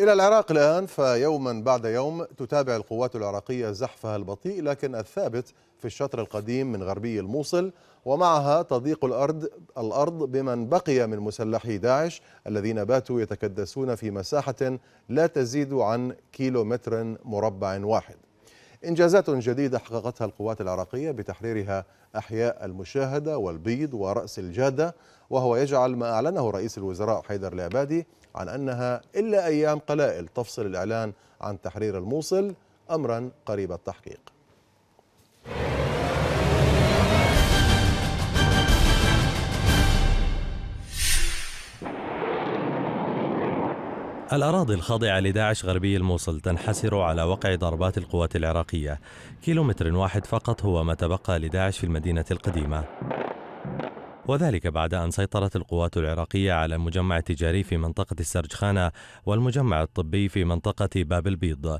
إلى العراق الآن فيوما بعد يوم تتابع القوات العراقية زحفها البطيء لكن الثابت في الشطر القديم من غربي الموصل ومعها تضيق الأرض الأرض بمن بقي من مسلحي داعش الذين باتوا يتكدسون في مساحة لا تزيد عن كيلومتر مربع واحد إنجازات جديدة حققتها القوات العراقية بتحريرها أحياء المشاهدة والبيض ورأس الجادة وهو يجعل ما أعلنه رئيس الوزراء حيدر العبادي عن أنها إلا أيام قلائل تفصل الإعلان عن تحرير الموصل أمرا قريب التحقيق الأراضي الخاضعة لداعش غربي الموصل تنحسر على وقع ضربات القوات العراقية كيلومتر واحد فقط هو ما تبقى لداعش في المدينة القديمة وذلك بعد أن سيطرت القوات العراقية على المجمع التجاري في منطقة السرجخانة والمجمع الطبي في منطقة باب البيض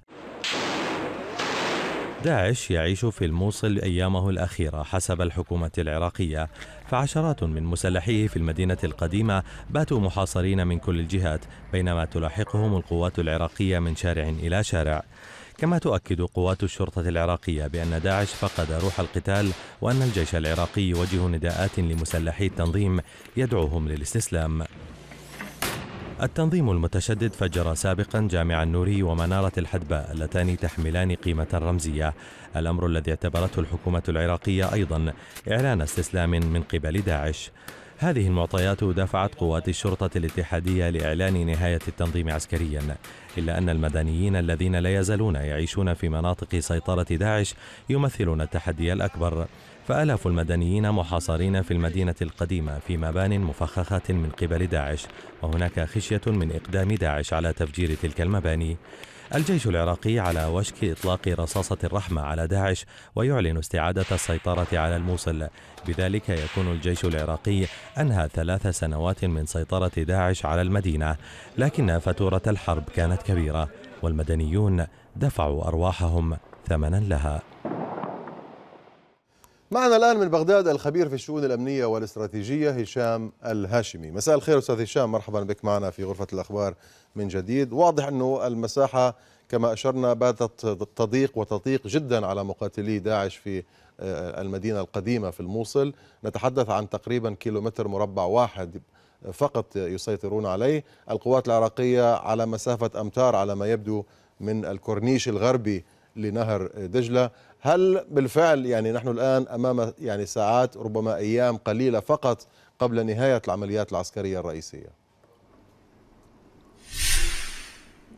داعش يعيش في الموصل أيامه الأخيرة حسب الحكومة العراقية فعشرات من مسلحيه في المدينة القديمة باتوا محاصرين من كل الجهات بينما تلاحقهم القوات العراقية من شارع إلى شارع كما تؤكد قوات الشرطة العراقية بأن داعش فقد روح القتال وأن الجيش العراقي يوجه نداءات لمسلحي التنظيم يدعوهم للاستسلام التنظيم المتشدد فجر سابقا جامع النوري ومنارة الحدباء اللتان تحملان قيمة رمزية الأمر الذي اعتبرته الحكومة العراقية أيضا إعلان استسلام من قبل داعش هذه المعطيات دفعت قوات الشرطة الاتحادية لإعلان نهاية التنظيم عسكريا إلا أن المدنيين الذين لا يزالون يعيشون في مناطق سيطرة داعش يمثلون التحدي الأكبر فآلاف المدنيين محاصرين في المدينة القديمة في مبان مفخخة من قبل داعش وهناك خشية من إقدام داعش على تفجير تلك المباني الجيش العراقي على وشك إطلاق رصاصة الرحمة على داعش ويعلن استعادة السيطرة على الموصل بذلك يكون الجيش العراقي أنهى ثلاث سنوات من سيطرة داعش على المدينة لكن فاتورة الحرب كانت كبيرة والمدنيون دفعوا أرواحهم ثمنا لها معنا الآن من بغداد الخبير في الشؤون الأمنية والاستراتيجية هشام الهاشمي مساء الخير أستاذ هشام مرحبا بك معنا في غرفة الأخبار من جديد واضح أنه المساحة كما أشرنا باتت تضيق وتضيق جدا على مقاتلي داعش في آه، المدينة القديمة في الموصل نتحدث عن تقريبا كيلومتر مربع واحد فقط يسيطرون عليه القوات العراقية على مسافة أمتار على ما يبدو من الكورنيش الغربي لنهر دجلة هل بالفعل يعني نحن الآن أمام يعني ساعات ربما أيام قليلة فقط قبل نهاية العمليات العسكرية الرئيسية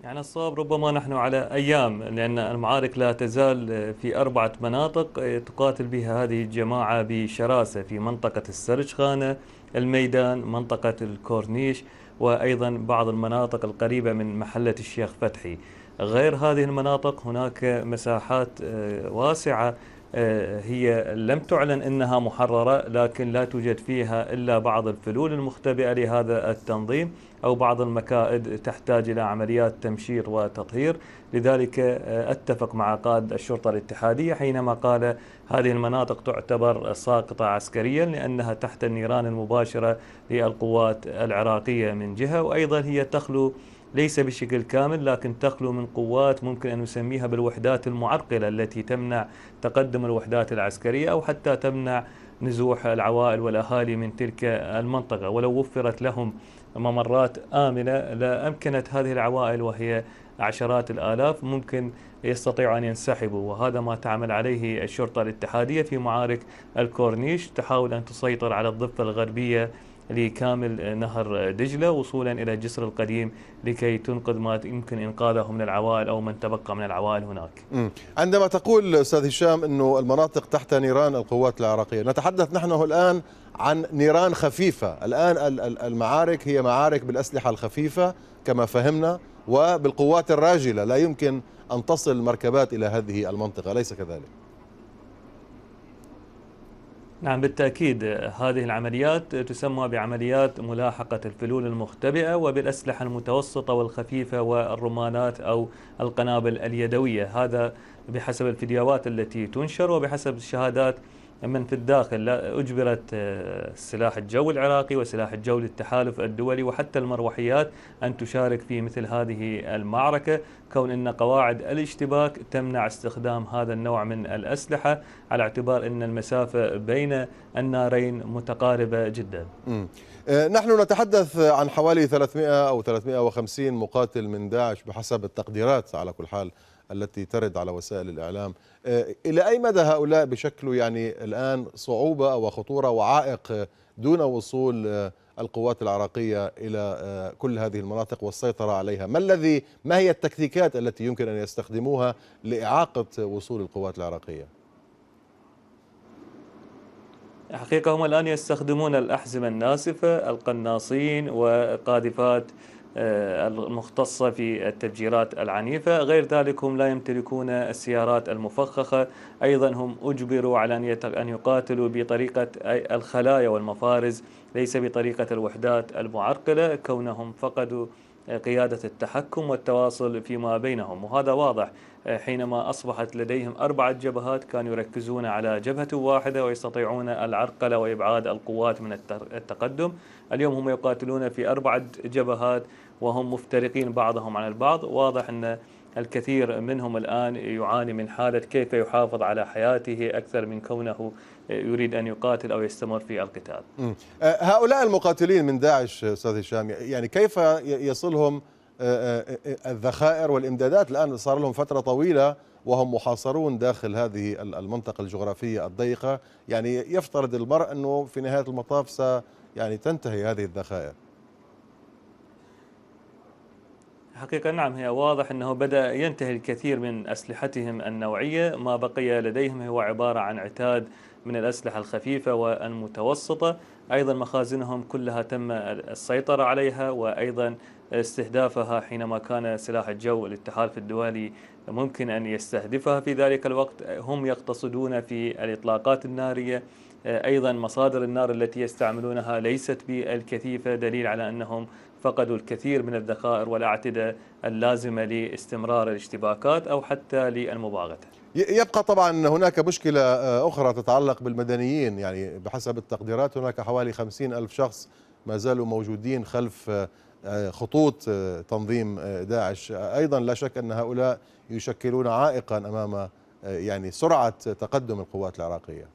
يعني الصواب ربما نحن على أيام لأن المعارك لا تزال في أربعة مناطق تقاتل بها هذه الجماعة بشراسة في منطقة السرجخانة الميدان منطقة الكورنيش وأيضا بعض المناطق القريبة من محلة الشيخ فتحي غير هذه المناطق هناك مساحات آه، واسعة آه، هي لم تعلن انها محرره لكن لا توجد فيها الا بعض الفلول المختبئه لهذا التنظيم او بعض المكائد تحتاج الى عمليات تمشير وتطهير، لذلك آه، اتفق مع قائد الشرطه الاتحاديه حينما قال هذه المناطق تعتبر ساقطه عسكريا لانها تحت النيران المباشره للقوات العراقيه من جهه وايضا هي تخلو ليس بشكل كامل لكن تخلو من قوات ممكن أن نسميها بالوحدات المعرقلة التي تمنع تقدم الوحدات العسكرية أو حتى تمنع نزوح العوائل والأهالي من تلك المنطقة ولو وفرت لهم ممرات آمنة لأمكنت هذه العوائل وهي عشرات الآلاف ممكن يستطيعوا أن ينسحبوا وهذا ما تعمل عليه الشرطة الاتحادية في معارك الكورنيش تحاول أن تسيطر على الضفة الغربية لكامل نهر دجلة وصولا إلى الجسر القديم لكي تنقذ ما يمكن إنقاذه من العوائل أو من تبقى من العوائل هناك عندما تقول أستاذ هشام أنه المناطق تحت نيران القوات العراقية نتحدث نحن الآن عن نيران خفيفة الآن المعارك هي معارك بالأسلحة الخفيفة كما فهمنا وبالقوات الراجلة لا يمكن أن تصل المركبات إلى هذه المنطقة ليس كذلك نعم بالتأكيد هذه العمليات تسمى بعمليات ملاحقة الفلول المختبئة وبالأسلحة المتوسطة والخفيفة والرمانات أو القنابل اليدوية هذا بحسب الفيديوهات التي تنشر وبحسب الشهادات من في الداخل أجبرت السلاح آه، الجو العراقي وسلاح الجو للتحالف الدولي وحتى المروحيات أن تشارك في مثل هذه المعركة كون أن قواعد الاشتباك تمنع استخدام هذا النوع من الأسلحة على اعتبار أن المسافة بين النارين متقاربة جدا آه، نحن نتحدث عن حوالي 300 أو 350 مقاتل من داعش بحسب التقديرات على كل حال التي ترد على وسائل الإعلام آه، إلى أي مدى هؤلاء بشكل يعني الآن صعوبة وخطورة وعائق دون وصول آه، القوات العراقية إلى آه، كل هذه المناطق والسيطرة عليها ما الذي ما هي التكتيكات التي يمكن أن يستخدموها لإعاقة وصول القوات العراقية حقيقة هم الآن يستخدمون الأحزمة الناسفة القناصين وقاذفات آه، المختصة في التفجيرات العنيفة غير ذلك هم لا يمتلكون السيارات المفخخة أيضا هم أجبروا على أن يقاتلوا بطريقة الخلايا والمفارز ليس بطريقة الوحدات المعرقلة كونهم فقدوا قيادة التحكم والتواصل فيما بينهم وهذا واضح آه، حينما أصبحت لديهم أربعة جبهات كانوا يركزون على جبهة واحدة ويستطيعون العرقلة وإبعاد القوات من التقدم اليوم هم يقاتلون في أربعة جبهات وهم مفترقين بعضهم عن البعض واضح أن الكثير منهم الآن يعاني من حالة كيف يحافظ على حياته أكثر من كونه يريد أن يقاتل أو يستمر في القتال أه، هؤلاء المقاتلين من داعش أستاذ هشام يعني كيف يصلهم أه، أه، الذخائر والإمدادات الآن صار لهم فترة طويلة وهم محاصرون داخل هذه المنطقة الجغرافية الضيقة يعني يفترض المرء أنه في نهاية المطاف يعني تنتهي هذه الذخائر حقيقة نعم هي واضح أنه بدأ ينتهي الكثير من أسلحتهم النوعية ما بقي لديهم هو عبارة عن عتاد من الأسلحة الخفيفة والمتوسطة أيضا مخازنهم كلها تم السيطرة عليها وأيضا استهدافها حينما كان سلاح الجو الاتحاد الدولي ممكن أن يستهدفها في ذلك الوقت هم يقتصدون في الإطلاقات النارية أيضا مصادر النار التي يستعملونها ليست بالكثيفة دليل على أنهم فقدوا الكثير من الذخائر والأعتدة اللازمة لاستمرار الاشتباكات أو حتى للمباغتة يبقى طبعا هناك مشكلة آه، أخرى تتعلق بالمدنيين يعني بحسب التقديرات هناك حوالي خمسين ألف شخص ما زالوا موجودين خلف آه، آه، خطوط تنظيم داعش أيضا لا شك أن هؤلاء يشكلون عائقا أمام يعني سرعة تقدم القوات العراقية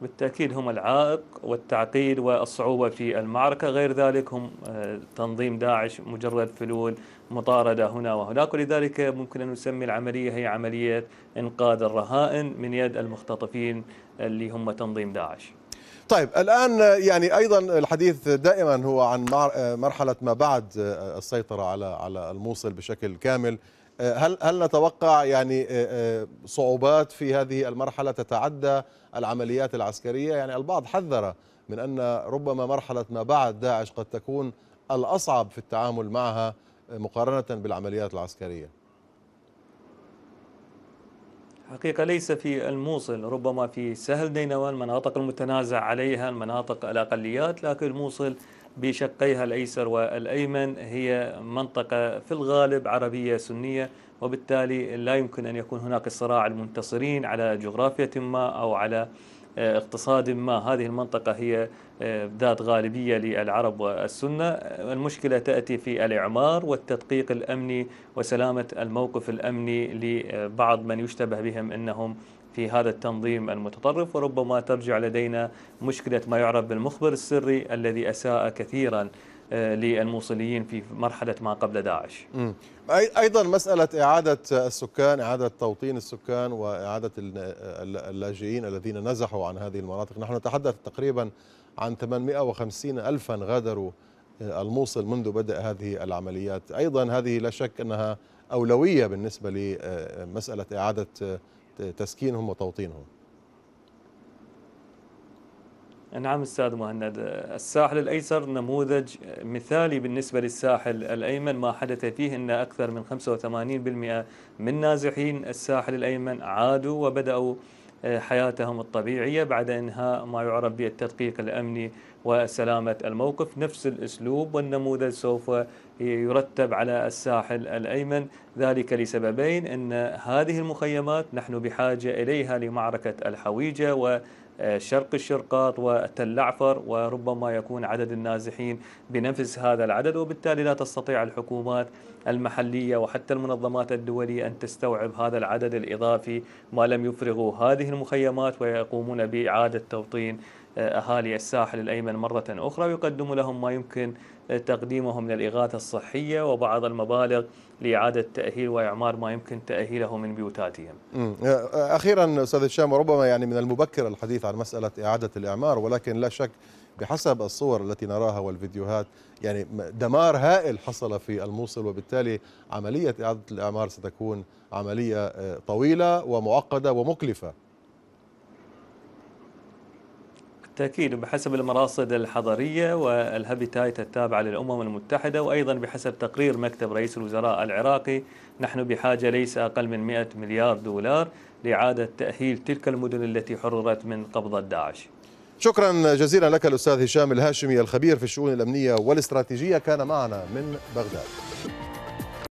بالتأكيد هم العائق والتعقيد والصعوبة في المعركة غير ذلك هم آه، تنظيم داعش مجرد فلول مطاردة هنا وهناك ولذلك ممكن أن نسمي العملية هي عملية إنقاذ الرهائن من يد المختطفين اللي هم تنظيم داعش طيب الآن آه، يعني أيضا الحديث دائما هو عن آه، مرحلة ما بعد السيطرة على على الموصل بشكل كامل هل هل نتوقع يعني آه، آه، صعوبات في هذه المرحله تتعدى العمليات العسكريه يعني البعض حذر من ان ربما مرحله ما بعد داعش قد تكون الاصعب في التعامل معها آه، مقارنه بالعمليات العسكريه حقيقة ليس في الموصل ربما في سهل نينوى المناطق المتنازع عليها المناطق الأقليات لكن الموصل بشقيها الأيسر والأيمن هي منطقة في الغالب عربية سنية وبالتالي لا يمكن أن يكون هناك صراع المنتصرين على جغرافية ما أو على آه، اقتصاد ما هذه المنطقة هي آه، ذات غالبية للعرب والسنة المشكلة تأتي في الإعمار والتدقيق الأمني وسلامة الموقف الأمني لبعض من يشتبه بهم أنهم في هذا التنظيم المتطرف وربما ترجع لدينا مشكلة ما يعرف بالمخبر السري الذي أساء كثيرا آه، للموصليين في مرحلة ما قبل داعش أيضا مسألة إعادة السكان إعادة توطين السكان وإعادة اللاجئين الذين نزحوا عن هذه المناطق نحن نتحدث تقريبا عن 850 ألفا غادروا آه، الموصل منذ بدأ هذه العمليات أيضا هذه لا شك أنها أولوية بالنسبة لمسألة آه، إعادة تسكينهم وتوطينهم نعم استاذ مهند الساحل الايسر نموذج مثالي بالنسبه للساحل الايمن ما حدث فيه ان اكثر من 85% من نازحين الساحل الايمن عادوا وبداوا حياتهم الطبيعية بعد إنهاء ما يعرف بالتدقيق الأمني وسلامة الموقف نفس الأسلوب والنموذج سوف يرتب على الساحل الأيمن ذلك لسببين أن هذه المخيمات نحن بحاجة إليها لمعركة الحويجة و شرق الشرقاط وتل عفر وربما يكون عدد النازحين بنفس هذا العدد وبالتالي لا تستطيع الحكومات المحلية وحتى المنظمات الدولية أن تستوعب هذا العدد الإضافي ما لم يفرغوا هذه المخيمات ويقومون بإعادة توطين آه، أهالي الساحل الأيمن مرة أخرى ويقدموا لهم ما يمكن تقديمهم للإغاثة الصحية وبعض المبالغ لإعادة تأهيل وإعمار ما يمكن تأهيله من بيوتاتهم أخيرا أستاذ هشام ربما يعني من المبكر الحديث عن مسألة إعادة الإعمار ولكن لا شك بحسب الصور التي نراها والفيديوهات يعني دمار هائل حصل في الموصل وبالتالي عملية إعادة الإعمار ستكون عملية آه، طويلة ومعقدة ومكلفة بالتأكيد بحسب المراصد الحضرية والهابيتايت التابعة للأمم المتحدة وأيضا بحسب تقرير مكتب رئيس الوزراء العراقي نحن بحاجة ليس أقل من 100 مليار دولار لإعادة تأهيل تلك المدن التي حررت من قبضة داعش شكرا جزيلا لك الأستاذ هشام الهاشمي الخبير في الشؤون الأمنية والاستراتيجية كان معنا من بغداد